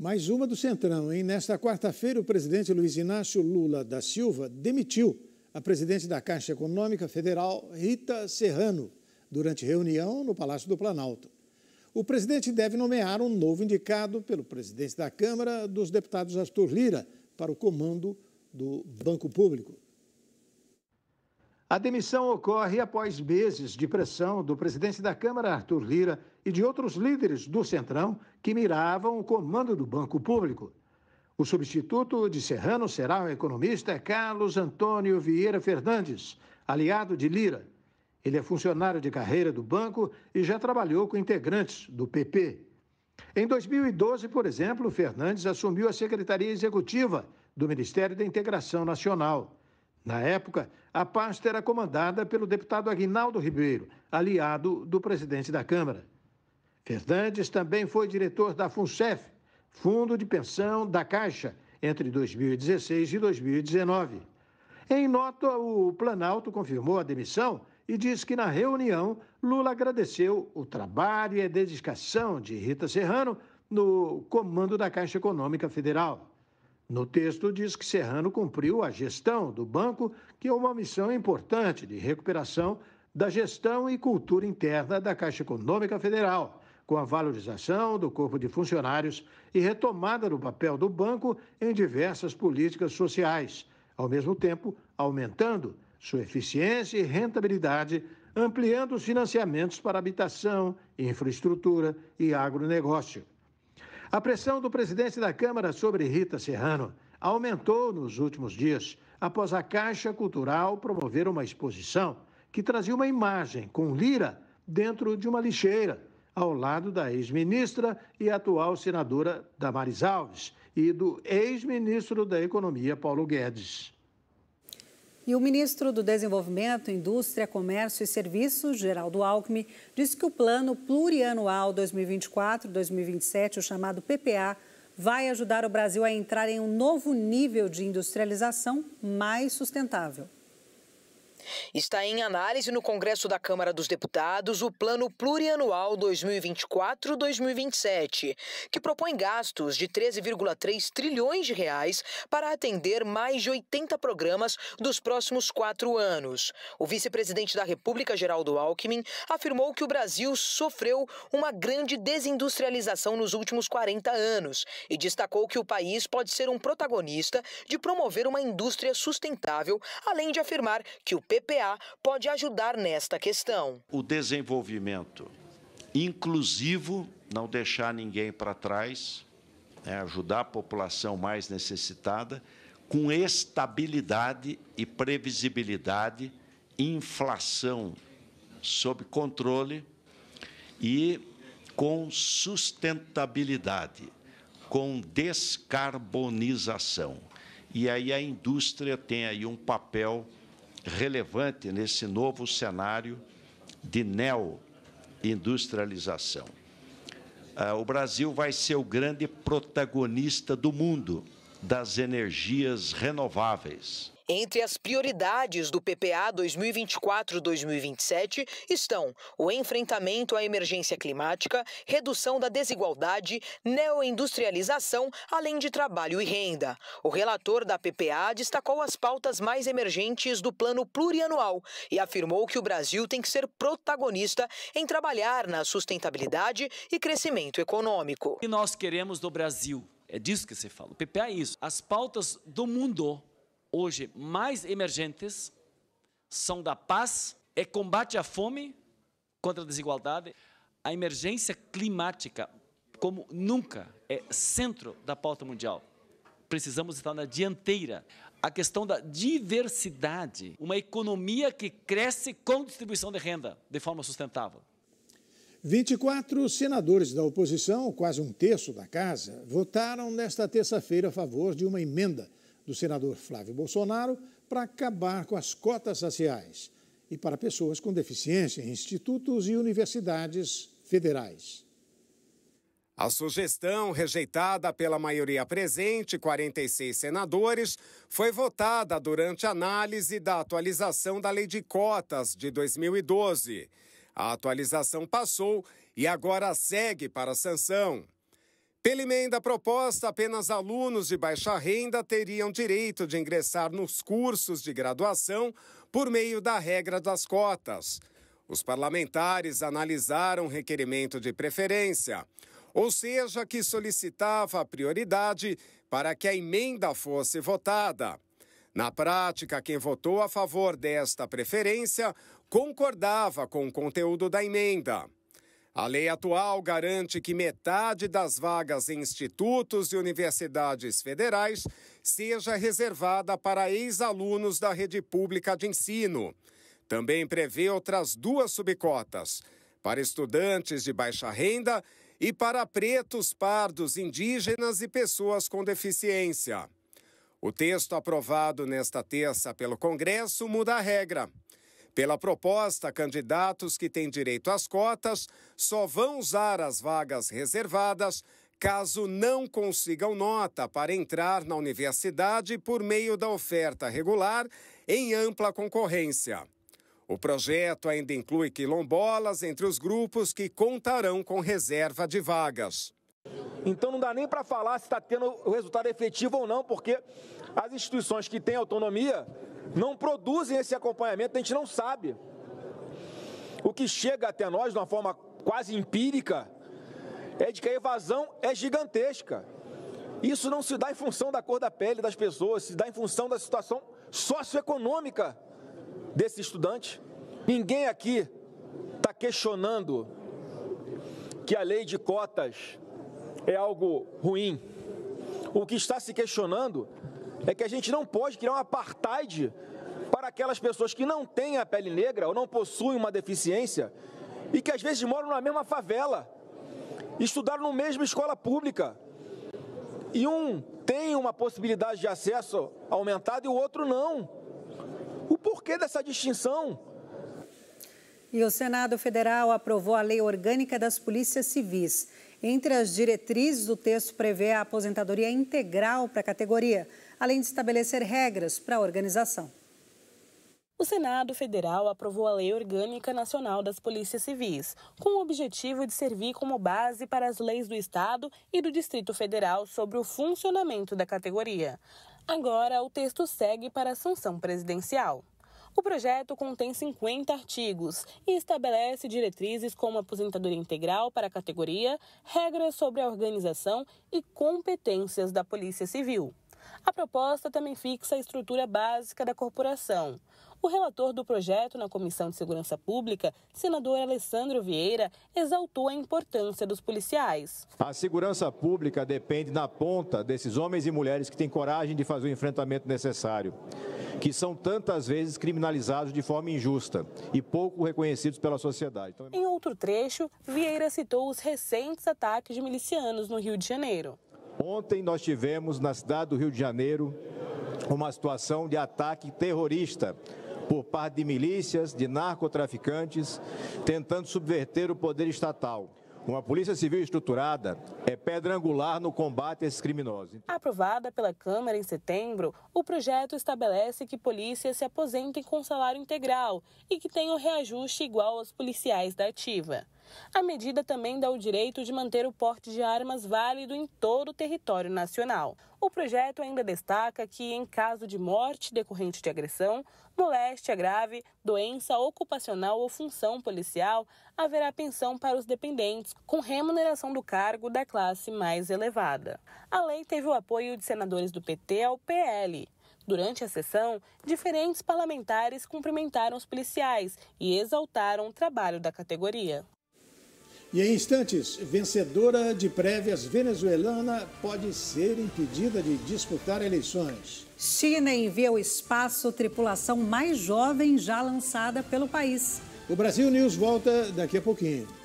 Mais uma do Centrão, hein? Nesta quarta-feira, o presidente Luiz Inácio Lula da Silva demitiu a presidente da Caixa Econômica Federal, Rita Serrano, durante reunião no Palácio do Planalto. O presidente deve nomear um novo indicado pelo presidente da Câmara dos Deputados Arthur Lira para o comando do Banco Público. A demissão ocorre após meses de pressão do presidente da Câmara, Arthur Lira, e de outros líderes do Centrão que miravam o comando do Banco Público. O substituto de Serrano será o economista Carlos Antônio Vieira Fernandes, aliado de Lira. Ele é funcionário de carreira do banco e já trabalhou com integrantes do PP. Em 2012, por exemplo, Fernandes assumiu a secretaria executiva do Ministério da Integração Nacional. Na época, a pasta era comandada pelo deputado Aguinaldo Ribeiro, aliado do presidente da Câmara. Fernandes também foi diretor da FUNCEF, Fundo de Pensão da Caixa, entre 2016 e 2019. Em nota, o Planalto confirmou a demissão e diz que na reunião Lula agradeceu o trabalho e a dedicação de Rita Serrano no comando da Caixa Econômica Federal. No texto diz que Serrano cumpriu a gestão do banco, que é uma missão importante de recuperação da gestão e cultura interna da Caixa Econômica Federal, com a valorização do corpo de funcionários e retomada do papel do banco em diversas políticas sociais, ao mesmo tempo aumentando sua eficiência e rentabilidade, ampliando os financiamentos para habitação, infraestrutura e agronegócio. A pressão do presidente da Câmara sobre Rita Serrano aumentou nos últimos dias, após a Caixa Cultural promover uma exposição que trazia uma imagem com Lira dentro de uma lixeira, ao lado da ex-ministra e atual senadora Damaris Alves e do ex-ministro da Economia Paulo Guedes. E o ministro do Desenvolvimento, Indústria, Comércio e Serviços, Geraldo Alckmin, disse que o plano plurianual 2024-2027, o chamado PPA, vai ajudar o Brasil a entrar em um novo nível de industrialização mais sustentável. Está em análise no Congresso da Câmara dos Deputados o Plano Plurianual 2024-2027, que propõe gastos de 13,3 trilhões de reais para atender mais de 80 programas dos próximos quatro anos. O vice-presidente da República, Geraldo Alckmin, afirmou que o Brasil sofreu uma grande desindustrialização nos últimos 40 anos e destacou que o país pode ser um protagonista de promover uma indústria sustentável, além de afirmar que o PPA pode ajudar nesta questão. O desenvolvimento inclusivo, não deixar ninguém para trás, né, ajudar a população mais necessitada, com estabilidade e previsibilidade, inflação sob controle e com sustentabilidade, com descarbonização. E aí a indústria tem aí um papel relevante nesse novo cenário de neo-industrialização. Ah, o Brasil vai ser o grande protagonista do mundo das energias renováveis. Entre as prioridades do PPA 2024-2027 estão o enfrentamento à emergência climática, redução da desigualdade, neoindustrialização, além de trabalho e renda. O relator da PPA destacou as pautas mais emergentes do plano plurianual e afirmou que o Brasil tem que ser protagonista em trabalhar na sustentabilidade e crescimento econômico. O que nós queremos do Brasil? É disso que você fala. O PPA é isso. As pautas do mundo hoje mais emergentes são da paz é combate à fome contra a desigualdade. A emergência climática, como nunca, é centro da pauta mundial. Precisamos estar na dianteira. A questão da diversidade, uma economia que cresce com distribuição de renda de forma sustentável. 24 senadores da oposição, quase um terço da casa, votaram nesta terça-feira a favor de uma emenda do senador Flávio Bolsonaro para acabar com as cotas raciais e para pessoas com deficiência em institutos e universidades federais. A sugestão, rejeitada pela maioria presente, 46 senadores, foi votada durante análise da atualização da Lei de Cotas de 2012. A atualização passou e agora segue para a sanção. Pela emenda proposta, apenas alunos de baixa renda teriam direito de ingressar nos cursos de graduação por meio da regra das cotas. Os parlamentares analisaram o requerimento de preferência, ou seja, que solicitava prioridade para que a emenda fosse votada. Na prática, quem votou a favor desta preferência concordava com o conteúdo da emenda. A lei atual garante que metade das vagas em institutos e universidades federais seja reservada para ex-alunos da rede pública de ensino. Também prevê outras duas subcotas para estudantes de baixa renda e para pretos, pardos, indígenas e pessoas com deficiência. O texto aprovado nesta terça pelo Congresso muda a regra. Pela proposta, candidatos que têm direito às cotas só vão usar as vagas reservadas caso não consigam nota para entrar na universidade por meio da oferta regular em ampla concorrência. O projeto ainda inclui quilombolas entre os grupos que contarão com reserva de vagas. Então não dá nem para falar se está tendo o resultado efetivo ou não, porque as instituições que têm autonomia não produzem esse acompanhamento, a gente não sabe. O que chega até nós de uma forma quase empírica é de que a evasão é gigantesca. Isso não se dá em função da cor da pele das pessoas, se dá em função da situação socioeconômica desse estudante. Ninguém aqui está questionando que a lei de cotas é algo ruim. O que está se questionando é que a gente não pode criar um apartheid para aquelas pessoas que não têm a pele negra ou não possuem uma deficiência e que às vezes moram na mesma favela, estudaram na mesma escola pública. E um tem uma possibilidade de acesso aumentada e o outro não. O porquê dessa distinção? E o Senado Federal aprovou a Lei Orgânica das Polícias Civis. Entre as diretrizes, do texto prevê a aposentadoria integral para a categoria, além de estabelecer regras para a organização. O Senado Federal aprovou a Lei Orgânica Nacional das Polícias Civis, com o objetivo de servir como base para as leis do Estado e do Distrito Federal sobre o funcionamento da categoria. Agora, o texto segue para a sanção presidencial. O projeto contém 50 artigos e estabelece diretrizes como aposentadoria integral para a categoria, regras sobre a organização e competências da Polícia Civil. A proposta também fixa a estrutura básica da corporação. O relator do projeto na Comissão de Segurança Pública, senador Alessandro Vieira, exaltou a importância dos policiais. A segurança pública depende, na ponta, desses homens e mulheres que têm coragem de fazer o enfrentamento necessário que são tantas vezes criminalizados de forma injusta e pouco reconhecidos pela sociedade. Então... É em outro trecho, Vieira citou os recentes ataques de milicianos no Rio de Janeiro. Ontem nós tivemos na cidade do Rio de Janeiro uma situação de ataque terrorista por parte de milícias, de narcotraficantes, tentando subverter o poder estatal. Uma polícia civil estruturada é pedra angular no combate a esses criminosos. Aprovada pela Câmara em setembro, o projeto estabelece que polícias se aposentem com salário integral e que tenham reajuste igual aos policiais da ativa. A medida também dá o direito de manter o porte de armas válido em todo o território nacional. O projeto ainda destaca que, em caso de morte decorrente de agressão, moléstia grave, doença ocupacional ou função policial, haverá pensão para os dependentes, com remuneração do cargo da classe mais elevada. A lei teve o apoio de senadores do PT ao PL. Durante a sessão, diferentes parlamentares cumprimentaram os policiais e exaltaram o trabalho da categoria. E em instantes, vencedora de prévias venezuelana pode ser impedida de disputar eleições. China envia ao espaço tripulação mais jovem já lançada pelo país. O Brasil News volta daqui a pouquinho.